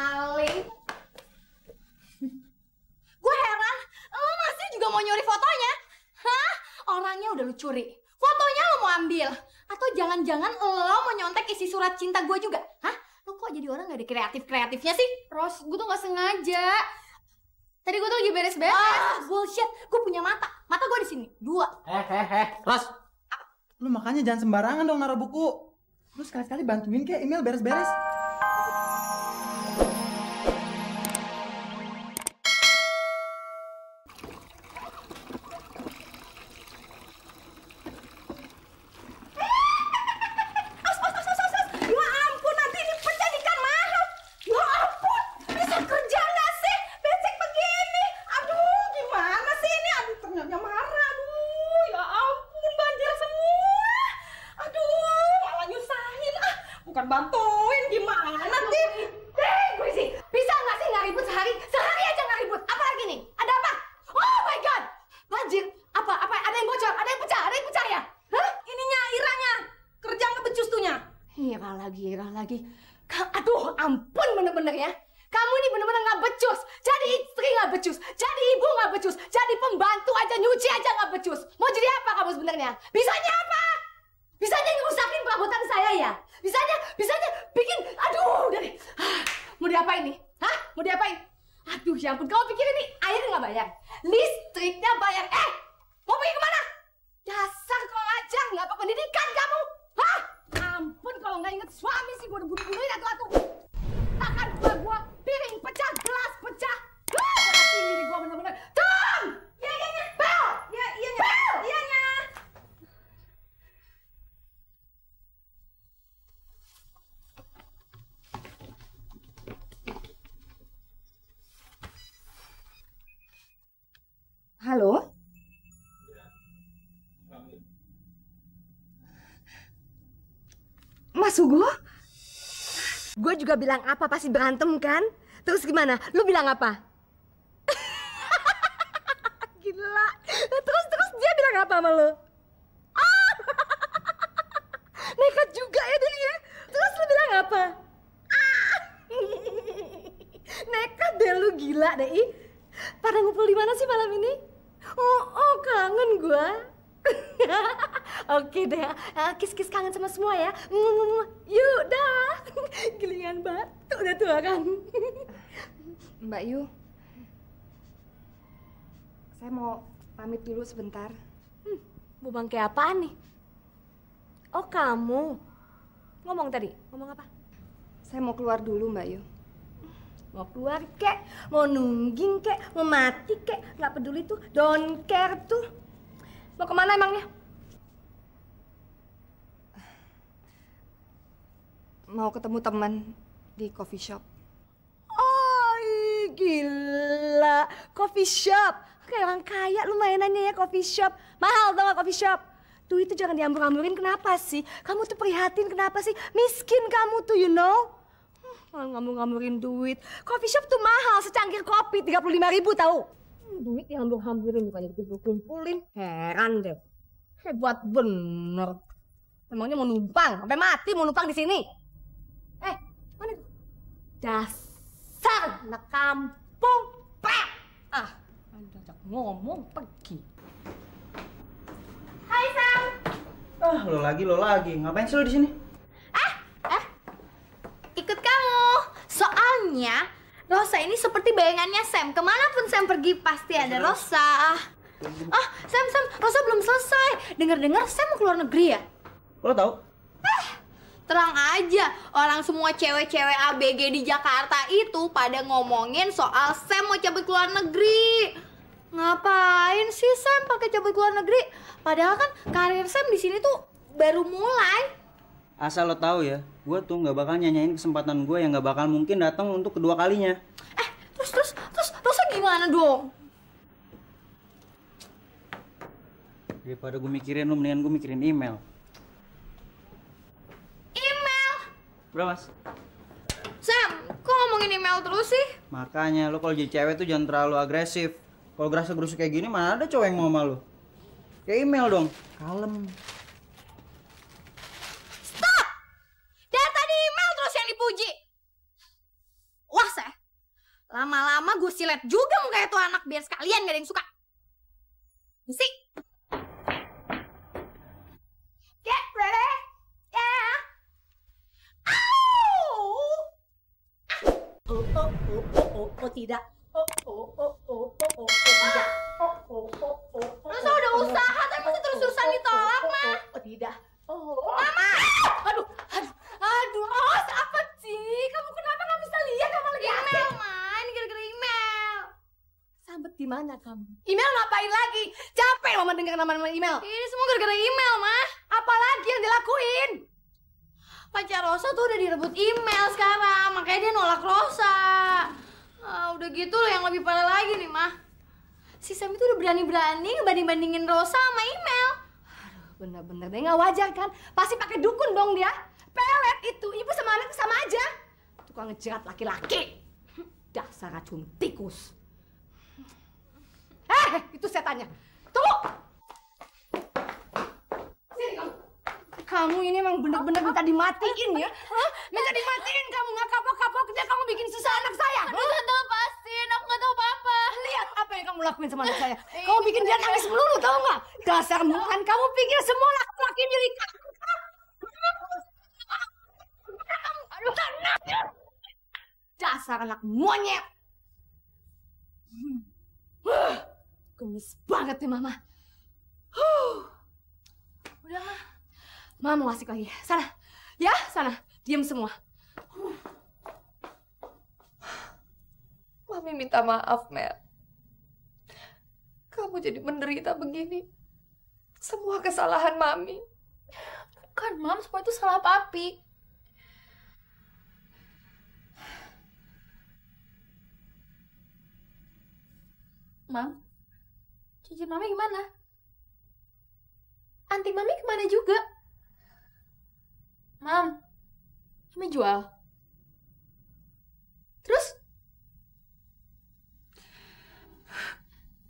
maling. Gue heran, lo masih juga mau nyuri fotonya? Hah? Orangnya udah lu curi. Fotonya lo mau ambil? Atau jangan-jangan lo mau nyontek isi surat cinta gue juga? Hah? Lo kok jadi orang gak ada kreatif-kreatifnya sih? Ros, gue tuh gak sengaja. Tadi gue tuh lagi beres-beres. Ah, bullshit. Gue punya mata. Mata gue di sini. Dua. Eh, eh, eh. Ros. lo makanya jangan sembarangan dong naruh buku. Lo sekali-sekali bantuin kayak email beres-beres. jadi apa kamu sebenarnya? Bisanya apa? Bisanya ngerusakin perabotan saya ya? Bisanya, bisanya bikin, aduh, dari, ah, mau diapain nih? Hah? Mau diapain? Aduh, ya ampun, kamu pikir ini air nggak bayar? Listriknya bayar. Eh, mau pergi kemana? Dasar kau ajar, nggak apa pendidikan kamu. Hah? Ampun, kalau nggak inget suami sih, gue udah bunuh-bunuhin atu-atu. Mas gua, Gue juga bilang apa pasti berantem kan? Terus gimana? Lu bilang apa? Gila. Terus terus dia bilang apa sama lu? Nekat juga ya dia. Ya. Terus lu bilang apa? Nekat deh lu gila deh. I. Pada ngumpul di mana sih malam ini? Oh, oh kangen gua. Oke deh, eh, kis-kis kangen sama semua ya. Yuk dah, gilingan batu udah tua kan. Mbak Yu, saya mau pamit dulu sebentar. Hmm, bubang kayak apaan nih? Oh kamu, ngomong tadi, ngomong apa? Saya mau keluar dulu Mbak Yu mau keluar kek, mau nungging kek, mau mati kek, nggak peduli tuh, don't care tuh. Mau kemana emangnya? mau ketemu teman di coffee shop. Oh, gila. Coffee shop. Kayak orang kaya lu mainannya ya coffee shop. Mahal dong coffee shop? Tuh itu jangan diambur-amburin kenapa sih? Kamu tuh prihatin kenapa sih? Miskin kamu tuh, you know? Kalau ngambur-ngamburin duit, coffee shop tuh mahal secangkir kopi 35 ribu tau. Duit dihambur-hamburin bukan dikumpul-kumpulin. Heran deh. Hebat bener. Emangnya mau numpang, sampai mati mau numpang di sini. Dasar na kampung. Pak! Ah, Anda ngomong pergi. Hai, Sam. Ah, lo lagi, lo lagi. Ngapain sih lo di sini? Ah, ah. Ikut kamu. Soalnya Rosa ini seperti bayangannya Sam. Kemanapun Sam pergi pasti ada Rosa. Ah, ah, Sam, Sam, Rosa belum selesai. Dengar-dengar Sam mau keluar negeri ya? Lo tau? terang aja orang semua cewek-cewek ABG di Jakarta itu pada ngomongin soal Sam mau cabut ke luar negeri. Ngapain sih Sam pakai cabut ke luar negeri? Padahal kan karir Sam di sini tuh baru mulai. Asal lo tahu ya, gue tuh nggak bakal nyanyain kesempatan gue yang nggak bakal mungkin datang untuk kedua kalinya. Eh, terus terus terus terus gimana dong? Daripada gue mikirin lo, mendingan gue mikirin email. Berapa, Mas? Sam, kok ngomongin email terus sih? Makanya lo kalau jadi cewek tuh jangan terlalu agresif. Kalau gerasa gerusuk kayak gini mana ada cowok yang mau sama lo? Kayak email dong, kalem. Stop! Dari tadi email terus yang dipuji. Wah, seh. Lama-lama gue silet juga mukanya tuh anak biar sekalian gak ada yang suka. oh tidak. Oh oh oh oh oh oh, oh tidak. Oh oh oh oh. oh oh, udah usaha tapi masih terus-terusan ditolak, mah? Oh tidak. Oh. Mama. Aduh, aduh, aduh. Oh, apa sih? Kamu kenapa nggak bisa lihat kamu lagi email, man? Gara-gara email. Sambet di mana kamu? Email ngapain lagi? Capek mama dengar nama-nama email. Ini semua gara-gara email, mah. Apalagi yang dilakuin? pacar Rosa tuh udah direbut email sekarang, makanya dia nolak Rosa. Ah, udah gitu loh yang lebih parah lagi nih, Mah. Si Sam itu udah berani-berani ngebanding-bandingin Rosa sama Email. Aduh, bener-bener deh nggak wajar kan? Pasti pakai dukun dong dia. Pelet itu, ibu sama anak sama aja. Tukang ngejerat laki-laki. Dasar racun tikus. Eh, eh itu setannya. Tunggu! kamu. Kamu ini emang bener-bener minta dimatiin ya? Hah? Minta dimatiin kamu, nggak kapok-kapoknya kamu bikin susah anak kamu lakuin sama anak saya? Iya, kamu bikin dia nangis melulu tau nggak? Dasar mulan, kamu pikir semua laki-laki milik kamu. Aduh, Dasar anak monyet. gemes banget nih mama. Udah, mama mau asik lagi. Sana, ya sana. Diam semua. Mami minta maaf, Mel. Kamu jadi menderita begini. Semua kesalahan Mami. Bukan, Mam. Semua itu salah Papi. Mam, cincin Mami gimana? Anting Mami kemana juga? Mam, Mami jual. Terus?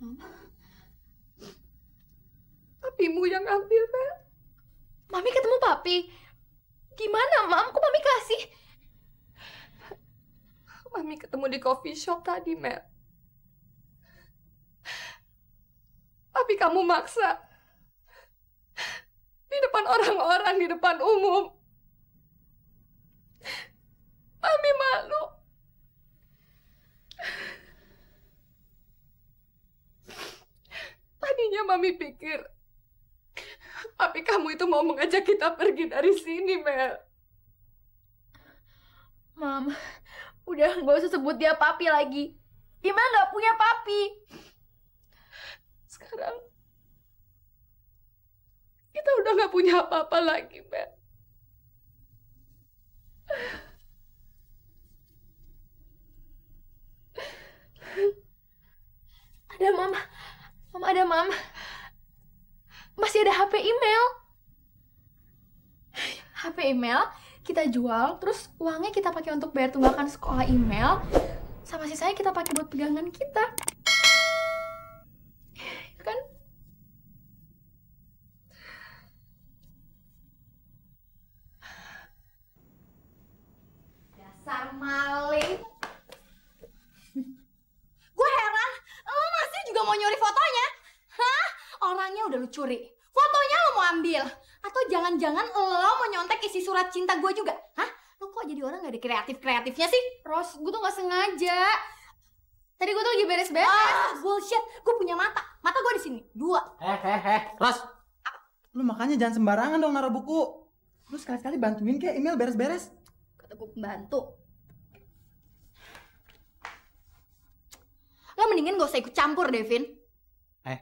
Mama mamimu yang ambil, Mel. Mami ketemu papi. Gimana, Mam? Kok Mami kasih? Mami ketemu di coffee shop tadi, Mel. Tapi kamu maksa. Di depan orang-orang, di depan umum. Mami malu. Tadinya Mami pikir tapi kamu itu mau mengajak kita pergi dari sini, Mel. Mam, udah nggak usah sebut dia papi lagi. Dia mah nggak punya papi. Sekarang kita udah nggak punya apa-apa lagi, Mel. Ada mama, mama ada mama. email, kita jual, terus uangnya kita pakai untuk bayar tunggakan sekolah email, sama sisanya kita pakai buat pegangan kita. Iya kan? Dasar maling. Gue heran, lo masih juga mau nyuri fotonya? Hah? Orangnya udah lu curi. Fotonya lo mau ambil. Atau jangan-jangan lo mau nyontek isi surat cinta gue juga? Hah? Lo kok jadi orang gak ada kreatif-kreatifnya sih? Ros, gue tuh gak sengaja. Tadi gue tuh lagi beres-beres. Ah, bullshit. Gue punya mata. Mata gue di sini. Dua. Eh, eh, eh. Ros. lo makanya jangan sembarangan dong naruh buku. lo sekali-sekali bantuin kayak email beres-beres. Kata gue pembantu. Lo mendingan gak usah ikut campur, Devin. Eh,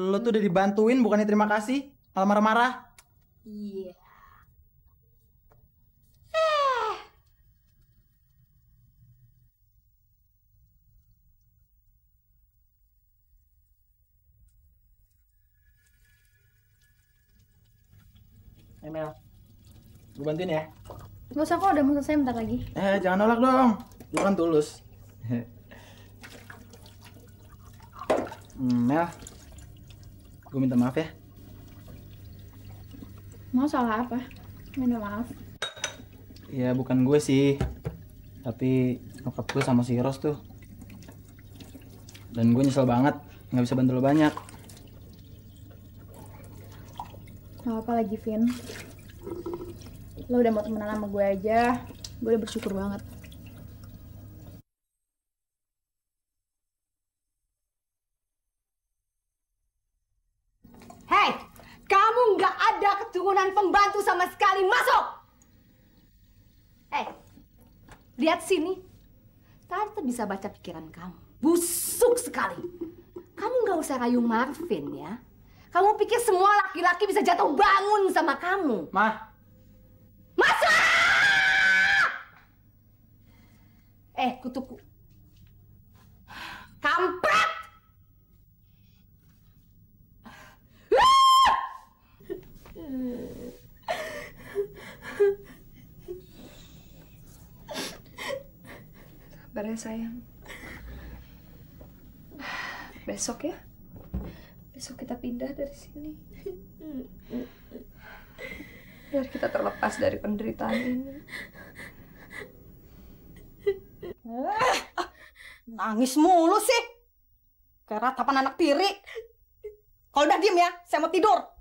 lo tuh udah dibantuin bukannya terima kasih. Malah marah-marah. Iya. Yeah. Eh. Mel, gue bantuin ya. Gak usah kok, udah mau selesai bentar lagi. Eh, jangan nolak dong. Lu kan tulus. Hmm, Mel, gue minta maaf ya. Mau salah apa? Minta maaf. Ya bukan gue sih, tapi nyokap gue sama si Ros tuh. Dan gue nyesel banget, nggak bisa bantu lo banyak. Gak apa lagi, Vin. Lo udah mau temenan sama gue aja, gue udah bersyukur banget. nggak ada keturunan pembantu sama sekali. Masuk! Eh, lihat sini. Tante bisa baca pikiran kamu. Busuk sekali. Kamu nggak usah rayu Marvin ya. Kamu pikir semua laki-laki bisa jatuh bangun sama kamu? Ma. masuk! Eh, kutuku. Kampret! Sabar ya sayang. Besok ya. Besok kita pindah dari sini. Biar kita terlepas dari penderitaan ini. nangis mulu sih. Kayak ratapan anak tiri. Kalau udah diem ya, saya mau tidur.